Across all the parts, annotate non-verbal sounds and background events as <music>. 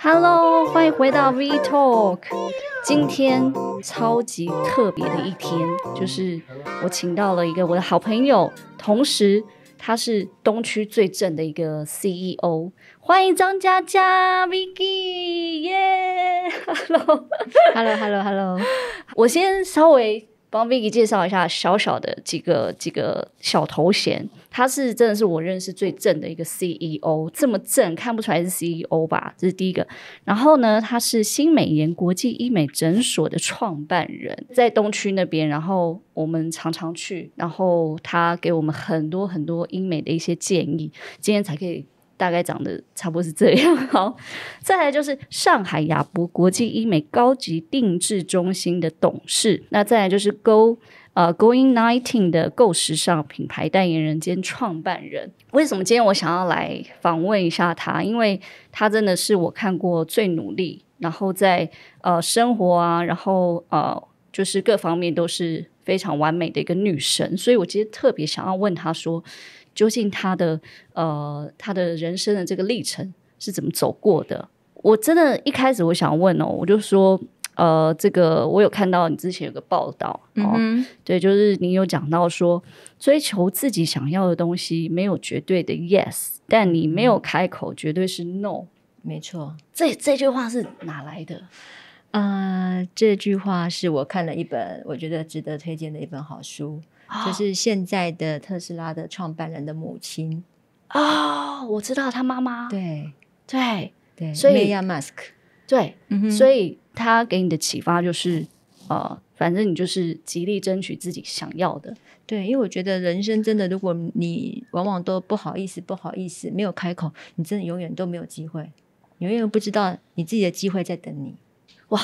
Hello，欢迎回到 V Talk。今天超级特别的一天，就是我请到了一个我的好朋友，同时他是东区最正的一个 CEO。欢迎张嘉佳，Vicky，耶！<laughs> Hello，Hello，Hello，Hello。我先稍微。帮 Vicky 介绍一下小小的几个几个小头衔，他是真的是我认识最正的一个 CEO，这么正看不出来是 CEO 吧？这是第一个。然后呢，他是新美颜国际医美诊所的创办人，在东区那边。然后我们常常去，然后他给我们很多很多医美的一些建议，今天才可以。大概长得差不多是这样。<laughs> 好，再来就是上海雅博国际医美高级定制中心的董事。那再来就是 Go，呃，Going Nineteen 的 Go 时尚品牌代言人兼创办人。为什么今天我想要来访问一下他？因为他真的是我看过最努力，然后在呃生活啊，然后呃就是各方面都是非常完美的一个女神。所以我今天特别想要问他说。究竟他的呃，他的人生的这个历程是怎么走过的？我真的，一开始我想问哦，我就说，呃，这个我有看到你之前有个报道，嗯，对，就是你有讲到说，追求自己想要的东西没有绝对的 yes，但你没有开口，绝对是 no，没错。这这句话是哪来的？呃，这句话是我看了一本我觉得值得推荐的一本好书，就是现在的特斯拉的创办人的母亲哦，我知道他妈妈，对对对，所以 Mask 对，所以他给你的启发就是，呃，反正你就是极力争取自己想要的，对，因为我觉得人生真的，如果你往往都不好意思，不好意思没有开口，你真的永远都没有机会，永远不知道你自己的机会在等你。哇，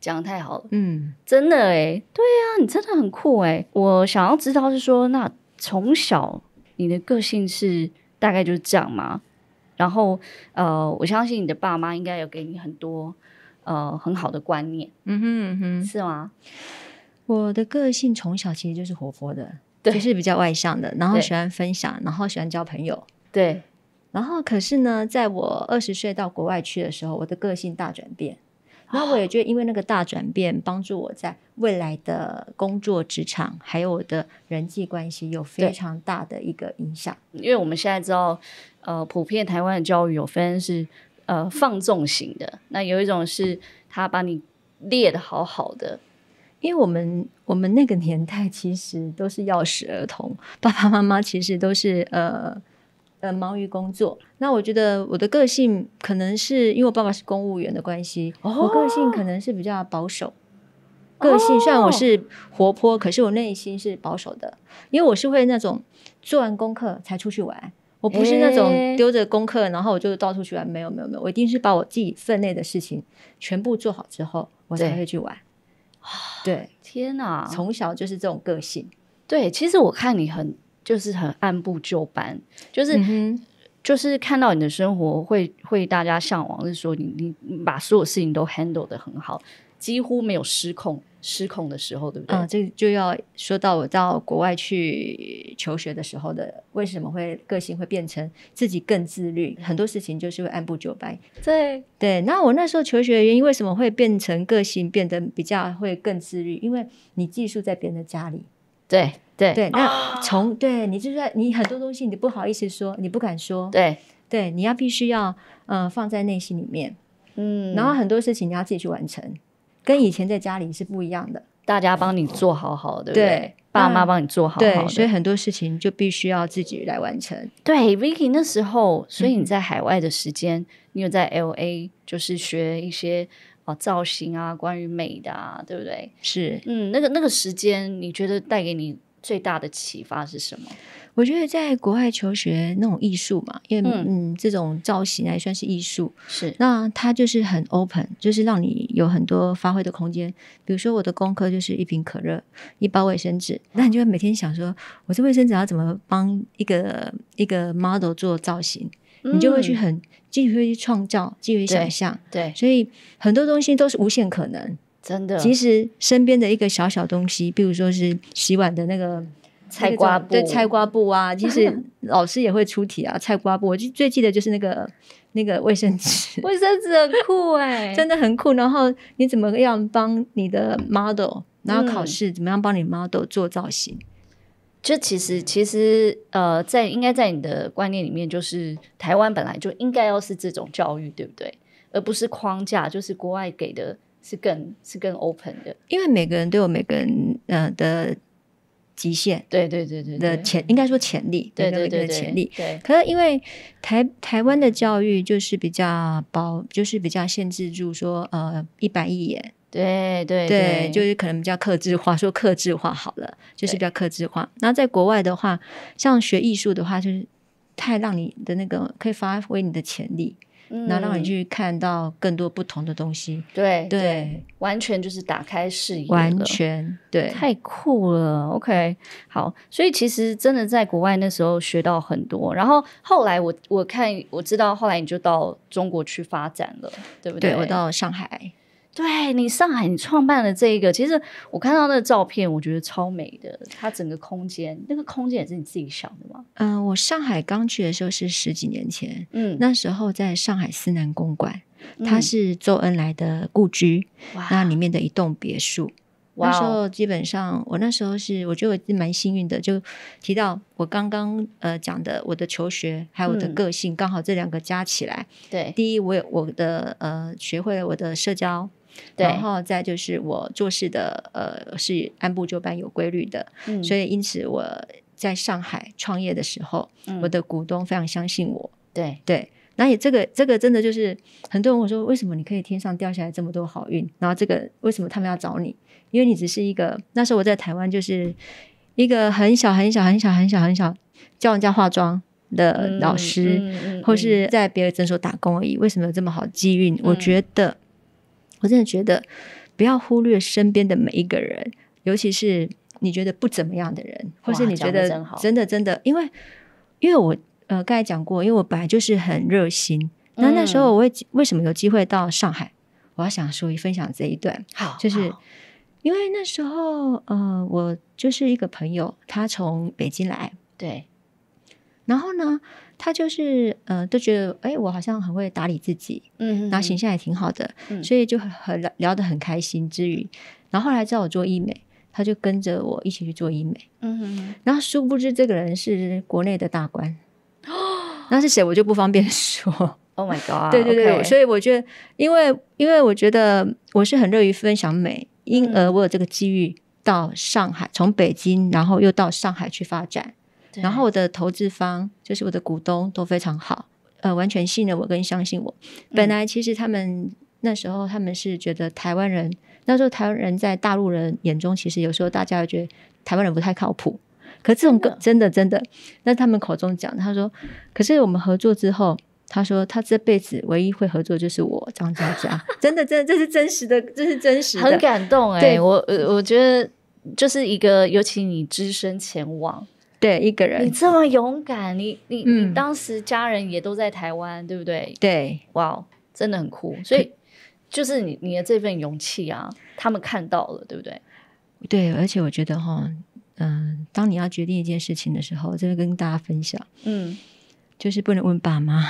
讲的太好了，嗯，真的哎，对啊，你真的很酷哎，我想要知道是说，那从小你的个性是大概就是这样吗？然后呃，我相信你的爸妈应该有给你很多呃很好的观念，嗯哼哼，是吗？我的个性从小其实就是活泼的，对，就是比较外向的，然后喜欢分享，然后喜欢交朋友，对，然后可是呢，在我二十岁到国外去的时候，我的个性大转变。那我也觉得，因为那个大转变，帮助我在未来的工作、职场，还有我的人际关系，有非常大的一个影响。因为我们现在知道，呃，普遍台湾的教育有分是呃放纵型的，那有一种是他把你列的好好的，因为我们我们那个年代其实都是要式儿童，爸爸妈妈其实都是呃。呃，忙于工作。那我觉得我的个性可能是因为我爸爸是公务员的关系，我个性可能是比较保守。个性虽然我是活泼，可是我内心是保守的。因为我是会那种做完功课才出去玩，我不是那种丢着功课，然后我就到处去玩。没有没有没有，我一定是把我自己分内的事情全部做好之后，我才会去玩。对，天哪，从小就是这种个性。对，其实我看你很。就是很按部就班，就是就是看到你的生活会会大家向往，是说你你把所有事情都 handle 得很好，几乎没有失控失控的时候，对不对？啊，这就要说到我到国外去求学的时候的，为什么会个性会变成自己更自律？很多事情就是会按部就班。对对，那我那时候求学的原因，为什么会变成个性变得比较会更自律？因为你寄宿在别人的家里。对对对，那从对你就是你很多东西你不好意思说，你不敢说。对对，你要必须要嗯放在内心里面，嗯，然后很多事情你要自己去完成，跟以前在家里是不一样的。大家帮你做好好的，对不对？爸妈帮你做好，对，所以很多事情就必须要自己来完成。对，Vicky 那时候，所以你在海外的时间，你有在 LA 就是学一些。哦造型啊，关于美的啊，对不对？是，嗯，那个那个时间，你觉得带给你最大的启发是什么？我觉得在国外求学那种艺术嘛，因为嗯，这种造型啊也算是艺术，是。那它就是很 open，就是让你有很多发挥的空间。比如说我的功课就是一瓶可乐，一包卫生纸，那你就会每天想说，我这卫生纸要怎么帮一个一个 model 做造型？你就会去很。继续去创造，继续想象，对，所以很多东西都是无限可能，真的。其实身边的一个小小东西，比如说是洗碗的那个菜瓜布，对，菜瓜布啊，其 <laughs> 实老师也会出题啊。菜瓜布，我就最记得就是那个那个卫生纸，<laughs> 卫生纸酷哎，真的很酷。然后你怎么样帮你的 model，然后考试怎么样帮你 model 做造型？就其实其实呃，在应该在你的观念里面，就是台湾本来就应该要是这种教育，对不对？而不是框架，就是国外给的是更是更 open 的。因为每个人都有每个人呃的极限，对对对对的潜，应该说潜力，对对对对潜力。对，可是因为台台湾的教育就是比较包，就是比较限制住说呃一板一眼。对对对，就是可能比较克制化，说克制化好了，就是比较克制化。那在国外的话，像学艺术的话，就是太让你的那个可以发挥你的潜力，然后让你去看到更多不同的东西。对对，完全就是打开视野，完全对，太酷了。OK，好，所以其实真的在国外那时候学到很多。然后后来我我看我知道后来你就到中国去发展了，对不对？我到上海。对你上海，你创办了这个，其实我看到那个照片，我觉得超美的。它整个空间，那个空间也是你自己想的吗？嗯，我上海刚去的时候是十几年前，嗯，那时候在上海思南公馆，它是周恩来的故居，那里面的一栋别墅。那时候基本上，我那时候是我觉得我蛮幸运的，就提到我刚刚呃讲的我的求学还有我的个性，刚好这两个加起来，对，第一我有我的呃学会了我的社交。然后再就是我做事的呃是按部就班有规律的，所以因此我在上海创业的时候，我的股东非常相信我。对对，那也这个这个真的就是很多人我说为什么你可以天上掉下来这么多好运，然后这个为什么他们要找你？因为你只是一个那时候我在台湾就是一个很小很小很小很小很小教人家化妆的老师，或是在别的诊所打工而已。为什么有这么好机运？我觉得。我真的觉得，不要忽略身边的每一个人，尤其是你觉得不怎么样的人，或是你觉得真的真的，因为因为我呃刚才讲过，因为我本来就是很热心。那那时候我为为什么有机会到上海，我要想说分享这一段，好，就是因为那时候呃我就是一个朋友，他从北京来，对，然后呢。他就是，嗯，都觉得，哎，我好像很会打理自己，嗯，然后形象也挺好的，所以就很很聊得很开心之余，然后后来叫我做医美，他就跟着我一起去做医美，嗯，哼，然后殊不知这个人是国内的大官，哦，那是谁我就不方便 <laughs> 说，Oh my God，对对对，所以我觉得，因为因为我觉得我是很乐于分享美，因而我有这个机遇到上海，从北京然后又到上海去发展。然后我的投资方就是我的股东都非常好，呃，完全信任我跟相信我。本来其实他们那时候他们是觉得台湾人，那时候台湾人在大陆人眼中，其实有时候大家觉得台湾人不太靠谱。可这种真的真的，那他们口中讲，他说，可是我们合作之后，他说他这辈子唯一会合作就是我张嘉 <laughs> 佳，真的真的这是真实的，这是真实的，很感动哎，我我觉得就是一个，尤其你只身前往。对一个人，你这么勇敢，你你你当时家人也都在台湾，对不对？对，哇，真的很酷。所以就是你你的这份勇气啊，他们看到了，对不对？对，而且我觉得哈，嗯，当你要决定一件事情的时候，这个跟大家分享，嗯，就是不能问爸妈，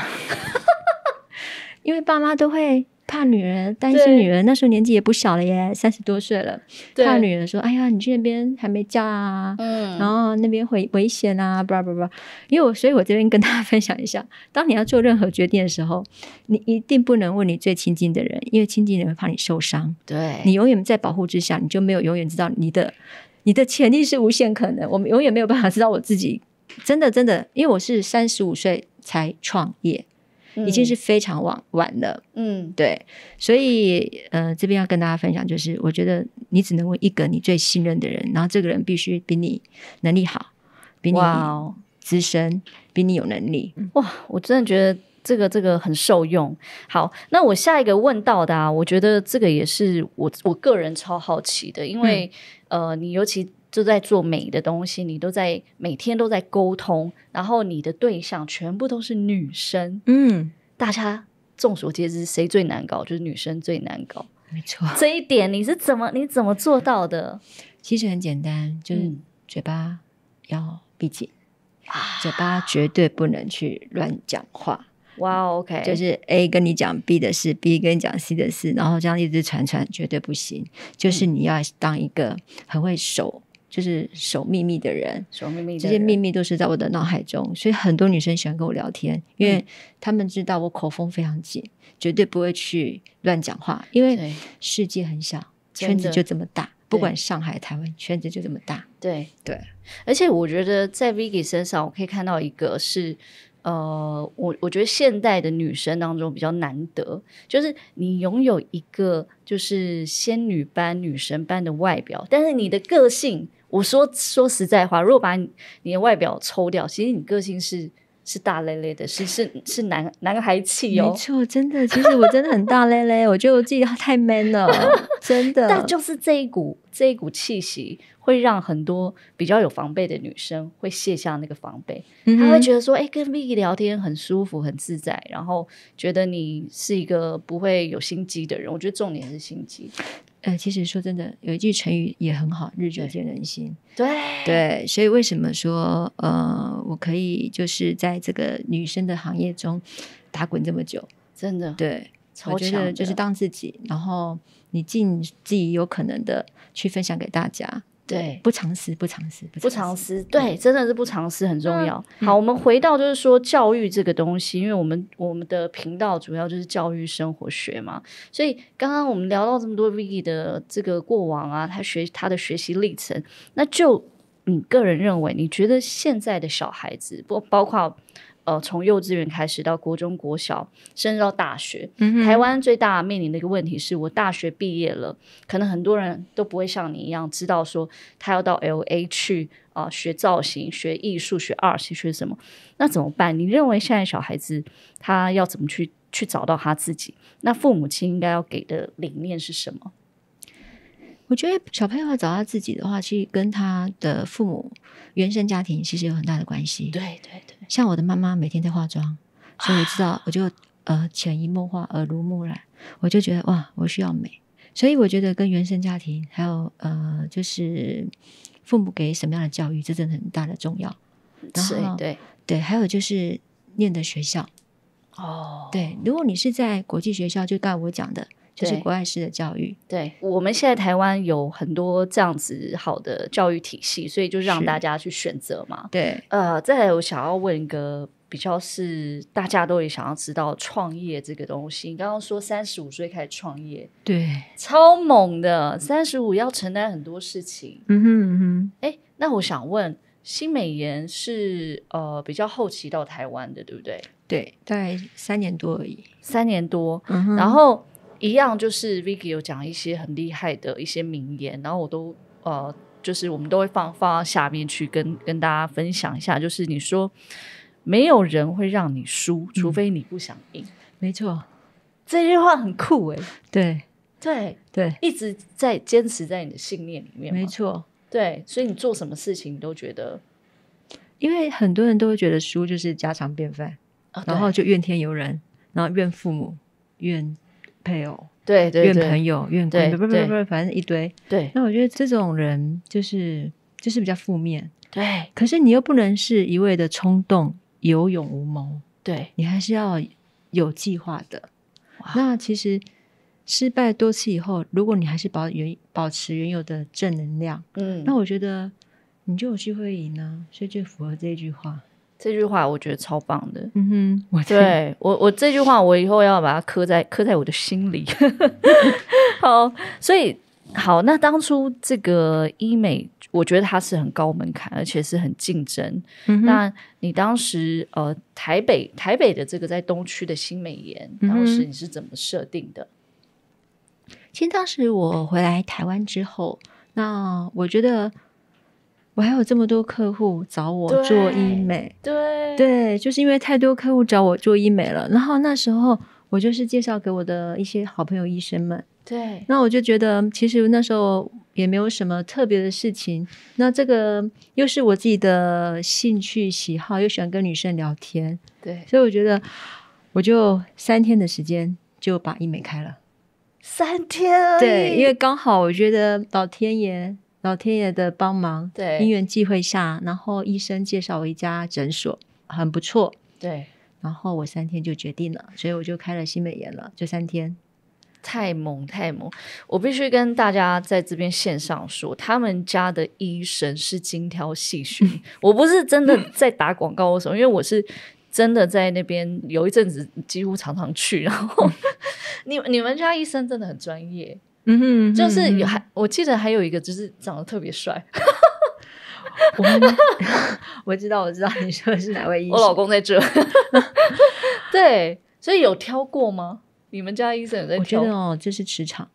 <laughs> 因为爸妈都会。怕女儿担心女儿，那时候年纪也不小了耶，三十多岁了。怕女儿说：“哎呀，你去那边还没嫁啊？”嗯，然后那边会危险啊，不不不。”因为我，所以我这边跟大家分享一下：当你要做任何决定的时候，你一定不能问你最亲近的人，因为亲近的人怕你受伤。对，你永远在保护之下，你就没有永远知道你的你的潜力是无限可能。我们永远没有办法知道我自己。真的，真的，因为我是三十五岁才创业。已经是非常晚晚了，嗯，对，所以呃，这边要跟大家分享，就是我觉得你只能问一个你最信任的人，然后这个人必须比你能力好，比你资深，比你有能力。哇，我真的觉得这个这个很受用。好，那我下一个问到的，我觉得这个也是我我个人超好奇的，因为呃，你尤其。就在做美的东西，你都在每天都在沟通，然后你的对象全部都是女生，嗯，大家众所皆知，谁最难搞就是女生最难搞，没错，这一点你是怎么你怎么做到的？其实很简单，就是嘴巴要闭紧啊，嘴巴绝对不能去乱讲话。哇，OK，就是 A 跟你讲 B 的事，B 跟你讲 C 的事，然后这样一直传传，绝对不行。就是你要当一个很会守。就是守秘密的人，守秘密，这些秘密都是在我的脑海中。所以很多女生喜欢跟我聊天，因为他们知道我口风非常紧，绝对不会去乱讲话。因为世界很小，圈子就这么大，不管上海、台湾，圈子就这么大。对对。而且我觉得在 Vicky 身上，我可以看到一个是，呃，我我觉得现代的女生当中比较难得，就是你拥有一个就是仙女般、女神般的外表，但是你的个性。我说说实在话，如果把你你的外表抽掉，其实你个性是是大咧咧的，是是是男男孩气哦。没错，真的，其实我真的很大咧咧，我觉得我自己太 man 了，真的。但就是这一股这一股气息，会让很多比较有防备的女生会卸下那个防备，她会觉得说，哎，跟 V 聊天很舒服、很自在，然后觉得你是一个不会有心机的人。我觉得重点是心机。呃，其实说真的，有一句成语也很好，“日久见人心”。对对，所以为什么说呃，我可以就是在这个女生的行业中打滚这么久，真的对，我觉得就是当自己，然后你尽自己有可能的去分享给大家。对，不偿失，不偿失，不不偿对，真的是不偿失，很重要。好，我们回到就是说教育这个东西，因为我们我们的频道主要就是教育生活学嘛。所以刚刚我们聊到这么多 Vicky 的这个过往啊，他学他的学习历程，那就你个人认为，你觉得现在的小孩子不包括？呃，从幼稚园开始到国中、国小，甚至到大学，台湾最大面临的一个问题是我大学毕业了，可能很多人都不会像你一样知道说他要到 L A 去啊学造型、学艺术、学二、学什么，那怎么办？你认为现在小孩子他要怎么去去找到他自己？那父母亲应该要给的理念是什么？我觉得小朋友找他自己的话，其实跟他的父母原生家庭其实有很大的关系。对对对，像我的妈妈每天在化妆，所以我知道，我就呃潜移默化、耳濡目染，我就觉得哇，我需要美。所以我觉得跟原生家庭还有呃，就是父母给什么样的教育，这真的很大的重要。是，对对，还有就是念的学校。哦，对，如果你是在国际学校，就刚才我讲的。就是国外式的教育，对，我们现在台湾有很多这样子好的教育体系，所以就让大家去选择嘛。对，呃，再来我想要问一个比较是大家都也想要知道创业这个东西。你刚刚说三十五岁开始创业，对，超猛的，三十五要承担很多事情。嗯哼嗯哼，哎，那我想问，新美颜是呃比较后期到台湾的，对不对？对，概三年多而已，三年多，然后。一样就是 Vicky 有讲一些很厉害的一些名言，然后我都呃，就是我们都会放放到下面去跟跟大家分享一下。就是你说没有人会让你输，除非你不想赢。没错，这句话很酷哎。对对对，一直在坚持在你的信念里面。没错，对，所以你做什么事情你都觉得，因为很多人都会觉得输就是家常便饭，然后就怨天尤人，然后怨父母怨。配偶，对怨朋友怨，不不不不，反正一堆。对，那我觉得这种人就是就是比较负面。对，可是你又不能是一味的冲动，有勇无谋。对，你还是要有计划的。那其实失败多次以后，如果你还是保原保持原有的正能量，嗯，那我觉得你就有机会赢呢。所以就符合这一句话。这句话我觉得超棒的，嗯哼，对我我这句话我以后要把它刻在刻在我的心里。<laughs> 好，所以好，那当初这个医美，我觉得它是很高门槛，而且是很竞争。嗯那你当时呃，台北台北的这个在东区的新美颜，当时你是怎么设定的？其实当时我回来台湾之后，那我觉得。我还有这么多客户找我做医美，对对，就是因为太多客户找我做医美了。然后那时候我就是介绍给我的一些好朋友医生们。对，那我就觉得其实那时候也没有什么特别的事情。那这个又是我自己的兴趣喜好，又喜欢跟女生聊天，对，所以我觉得我就三天的时间就把医美开了。三天，对，因为刚好我觉得老天爷。老天爷的帮忙，对，因缘际会下，然后医生介绍我一家诊所，很不错。对，然后我三天就决定了，所以我就开了新美颜了。就三天，太猛太猛！我必须跟大家在这边线上说，他们家的医生是精挑细选。<laughs> 我不是真的在打广告，什么，因为我是真的在那边有一阵子几乎常常去。然后，<laughs> 你你们家医生真的很专业。嗯哼，就是有还我记得还有一个，就是长得特别帅。<laughs> 我知道，我知道你说的是哪位医生。我老公在这。<laughs> 对，所以有挑过吗？你们家医生有在挑哦？这是磁场，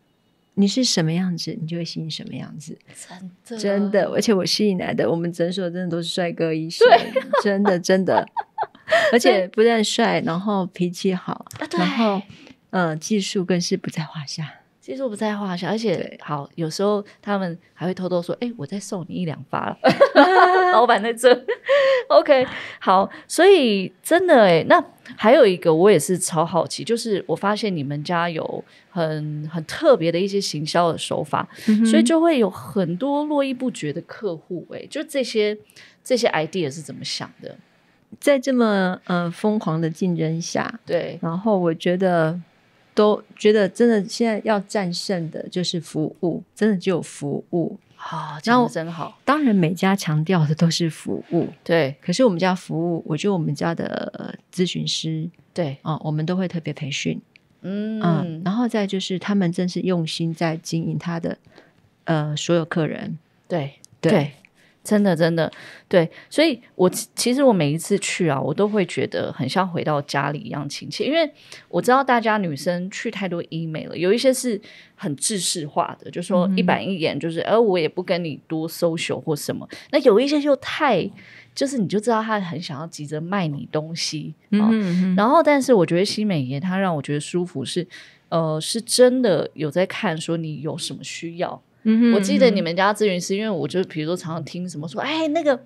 你是什么样子，你就会吸引什么样子。真的，真的，而且我吸引来的我们诊所真的都是帅哥医生，真的真的。<laughs> 而且不但帅，然后脾气好，然后嗯，技术更是不在话下。技术不在话下，而且好，有时候他们还会偷偷说：“哎，我再送你一两发。<laughs> ”老板在这，OK，好，所以真的哎，那还有一个我也是超好奇，就是我发现你们家有很很特别的一些行销的手法，所以就会有很多络绎不绝的客户。哎，就这些这些 idea 是怎么想的？在这么嗯疯狂的竞争下，对，然后我觉得。都觉得真的，现在要战胜的就是服务，真的就服务啊，真的真好。当然，每家强调的都是服务，对。可是我们家服务，我觉得我们家的咨询师，对，啊，我们都会特别培训，嗯嗯。然后再就是，他们真是用心在经营他的，呃，所有客人，对对。真的，真的，对，所以，我其实我每一次去啊，我都会觉得很像回到家里一样亲切，因为我知道大家女生去太多医美了，有一些是很制式化的，就说一板一眼，就是，而我也不跟你多搜 l 或什么。那有一些就太，就是你就知道他很想要急着卖你东西，嗯嗯然后，但是我觉得新美颜，他让我觉得舒服，是，呃，是真的有在看说你有什么需要。我记得你们家咨询师，因为我就比如说常常听什么说，哎那个，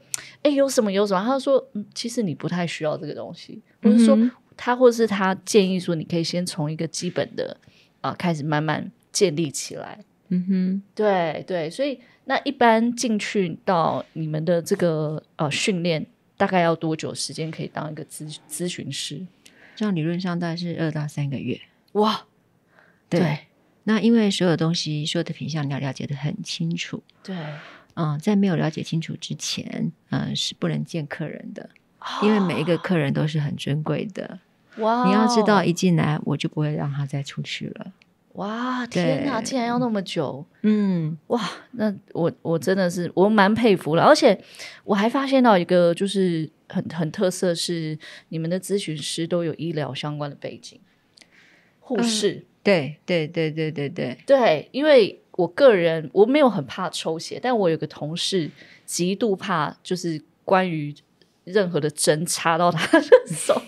哎有什么有什么，他说，嗯，其实你不太需要这个东西。我是说他或者是他建议说，你可以先从一个基本的啊开始慢慢建立起来。嗯哼，对对，所以那一般进去到你们的这个呃训练，大概要多久时间可以当一个咨咨询师？这样理论上大概是二到三个月。哇，对。那因为所有东西、所有的品相你要了解的很清楚，对，嗯，在没有了解清楚之前，嗯，是不能见客人的，因为每一个客人都是很尊贵的。哇！你要知道，一进来我就不会让他再出去了。哇！天哪，竟然要那么久。嗯，哇，那我我真的是我蛮佩服了。而且我还发现到一个就是很很特色是，你们的咨询师都有医疗相关的背景，护士。对对对对对对对，因为我个人我没有很怕抽血，但我有个同事极度怕，就是关于任何的针插到他的 <laughs> 手，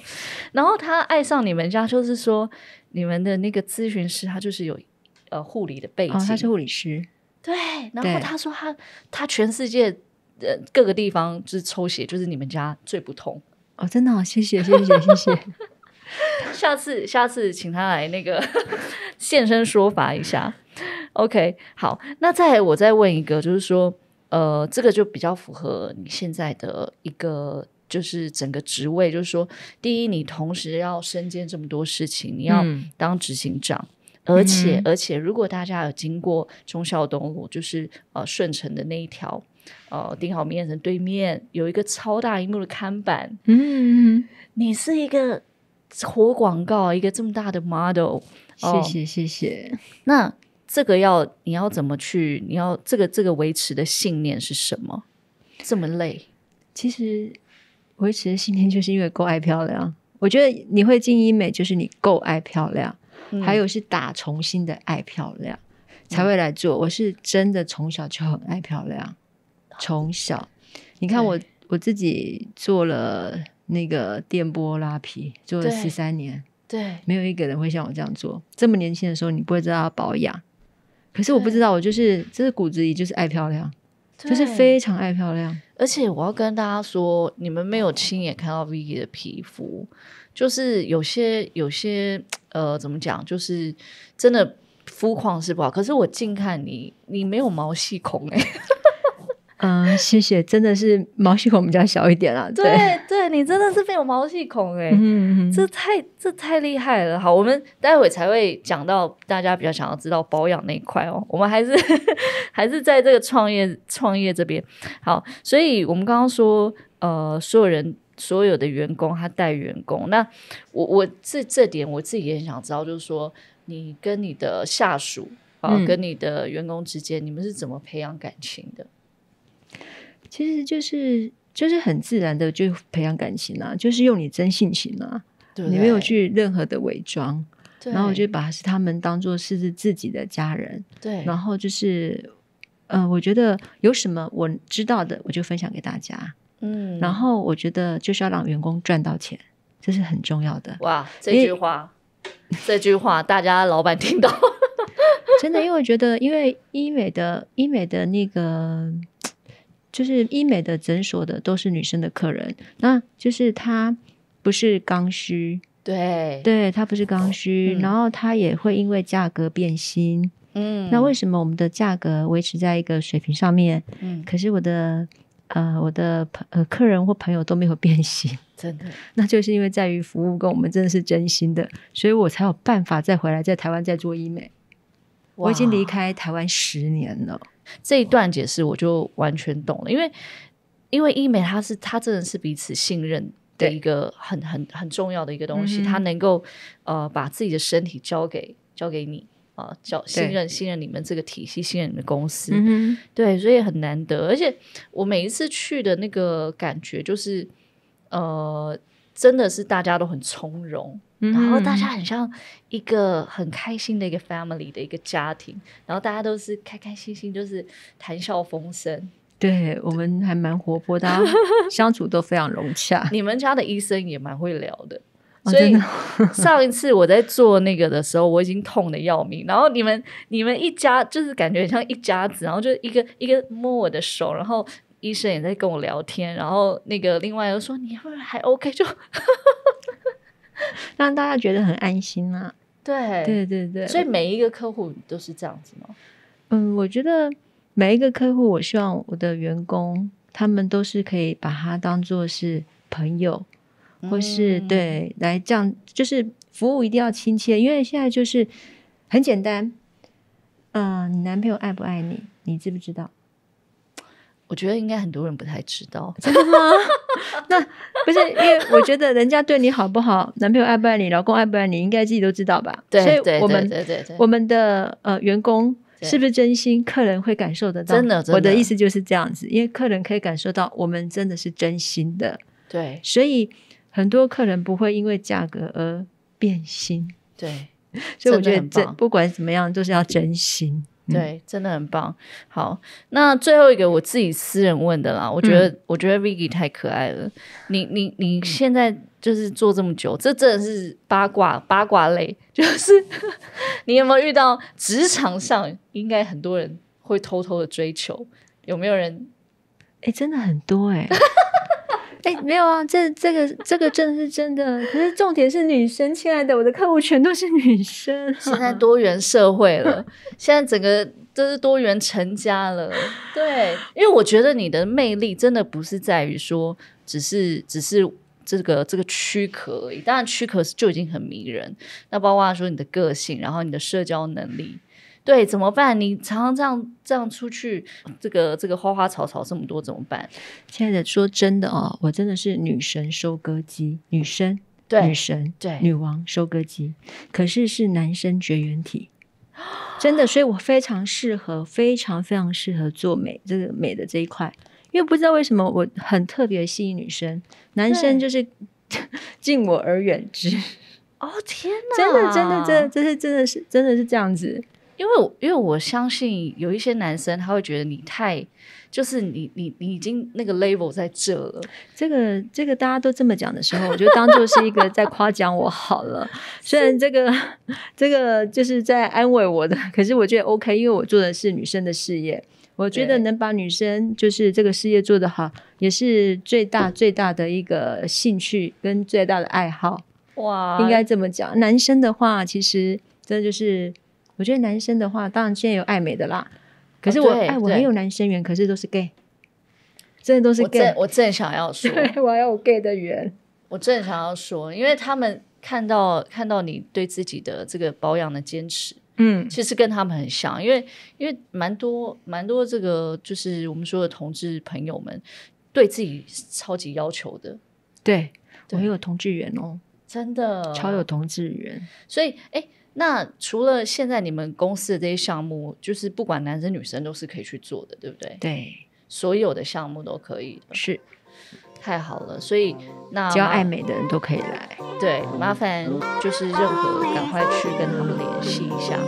然后他爱上你们家，就是说你们的那个咨询师，他就是有呃护理的背景，他是护理师，对，然后他说他他全世界呃各个地方就是抽血，就是你们家最不痛哦，真的，谢谢谢谢谢谢。<laughs> 下次，下次请他来那个 <laughs> 现身说法一下。OK，好，那再我再问一个，就是说，呃，这个就比较符合你现在的一个，就是整个职位，就是说，第一，你同时要身兼这么多事情，你要当执行长，而且，而且，如果大家有经过忠孝东路，就是呃，顺城的那一条，呃，顶好面城对面有一个超大一幕的看板，嗯，你是一个。活广告，一个这么大的 model，谢谢谢谢。那这个要你要怎么去？你要这个这个维持的信念是什么？这么累，其实维持的信念就是因为够爱漂亮。我觉得你会进医美，就是你够爱漂亮，还有是打重新的爱漂亮才会来做。我是真的从小就很爱漂亮，从小你看我我自己做了。那个电波拉皮做了十三年，对，没有一个人会像我这样做。这么年轻的时候，你不会知道保养。可是我不知道，我就是，这是骨子里就是爱漂亮，就是非常爱漂亮。而且我要跟大家说，你们没有亲眼看到 v i k y 的皮肤，就是有些有些呃，怎么讲，就是真的肤况是不好。可是我近看你，你没有毛细孔哎。嗯，谢谢，真的是毛细孔比较小一点啦。对，对你真的是没有毛细孔哎，嗯，这太这太厉害了。好，我们待会才会讲到大家比较想要知道保养那一块哦。我们还是 <laughs> 还是在这个创业创业这边好。所以我们刚刚说，呃，所有人所有的员工他带员工，那我我这这点我自己也很想知道，就是说你跟你的下属啊，跟你的员工之间，你们是怎么培养感情的？其实就是就是很自然的，就培养感情啊，就是用你真性情啊，你没有去任何的伪装，然后我就把是他们当做是自己的家人，对，然后就是，呃，我觉得有什么我知道的，我就分享给大家，嗯，然后我觉得就是要让员工赚到钱，这是很重要的，哇，这句话，这句话，大家老板听到 <laughs> 真的，因为我觉得，因为医美的医美的那个。就是医美的诊所的都是女生的客人，那就是她不是刚需，对，对，她不是刚需，然后她也会因为价格变心，嗯，那为什么我们的价格维持在一个水平上面？嗯，可是我的呃我的朋呃客人或朋友都没有变心，<laughs> 真的，那就是因为在于服务跟我们真的是真心的，所以我才有办法再回来在台湾再做医美，我已经离开台湾十年了。这一段解释我就完全懂了，因为因为医美它是它真的是彼此信任的一个很很很重要的一个东西，它能够呃把自己的身体交给交给你啊，交信任信任你们这个体系，信任你们公司，对，所以很难得，而且我每一次去的那个感觉就是呃。真的是大家都很从容，然后大家很像一个很开心的一个 family 的一个家庭，然后大家都是开开心心，就是谈笑风生。对我们还蛮活泼，大 <laughs> 家相处都非常融洽。你们家的医生也蛮会聊的，所以 <laughs> 上一次我在做那个的时候，我已经痛的要命。然后你们你们一家就是感觉像一家子，然后就一个一个摸我的手，然后。医生也在跟我聊天，然后那个另外又说你会不还 OK，就 <laughs> 让大家觉得很安心啊。对对对对，所以每一个客户都是这样子吗？嗯，我觉得每一个客户，我希望我的员工他们都是可以把他当做是朋友，或是对来这样，就是服务一定要亲切，因为现在就是很简单。嗯，你男朋友爱不爱你？你知不知道？我觉得应该很多人不太知道，真的吗？<laughs> 那不是因为我觉得人家对你好不好，男朋友爱不爱你，老公爱不爱你，应该自己都知道吧？对，所以我们对对对，我们的呃员工是不是真心，客人会感受得到。真的，我的意思就是这样子，因为客人可以感受到我们真的是真心的。对，所以很多客人不会因为价格而变心。对，所以我觉得不管怎么样，都是要真心。对，真的很棒。好，那最后一个我自己私人问的啦，我觉得我觉得 Vicky 太可爱了。你你你现在就是做这么久，这真的是八卦八卦类，就是 <laughs> 你有没有遇到职场上应该很多人会偷偷的追求？有没有人？哎，真的很多哎。<laughs> <laughs> 哎，没有啊，这这个这个真的是真的。可是重点是女生，亲爱的，我的客户全都是女生。<laughs> 现在多元社会了，现在整个都是多元成家了。对，因为我觉得你的魅力真的不是在于说，只是只是这个这个躯壳而已。当然躯壳就已经很迷人，那包括说你的个性，然后你的社交能力。对，怎么办？你常常这样这样出去，这个这个花花草草这么多，怎么办？亲爱的，说真的哦，我真的是女神收割机，女生，对，女神，对，女王收割机。可是是男生绝缘体，真的，所以我非常适合，非常非常适合做美这个美的这一块。因为不知道为什么，我很特别吸引女生，男生就是 <laughs> 敬我而远之。哦天 <laughs> 哪，真的真的真这是真的是真的是这样子。因为，因为我相信有一些男生他会觉得你太，就是你，你，你已经那个 label 在这了。这个，这个大家都这么讲的时候，我就当做是一个在夸奖我好了。虽然这个，这个就是在安慰我的，可是我觉得 OK，因为我做的是女生的事业，我觉得能把女生就是这个事业做得好，也是最大最大的一个兴趣跟最大的爱好。哇，应该这么讲。男生的话，其实真的就是。我觉得男生的话，当然现在有爱美的啦。可是我爱我很有男生缘，可是都是 gay，真的都是 gay。我正想要说，对我也有 gay 的缘。我正想要说，因为他们看到看到你对自己的这个保养的坚持，嗯，其实跟他们很像，因为因为蛮多蛮多这个就是我们说的同志朋友们，对自己超级要求的。对，我有同志缘哦，真的超有同志缘。所以，哎。那除了现在你们公司的这些项目，就是不管男生女生都是可以去做的，对不对？对，所有的项目都可以。是，太好了，所以那只要爱美的人都可以来。对，麻烦就是任何赶快去跟他们联系一下。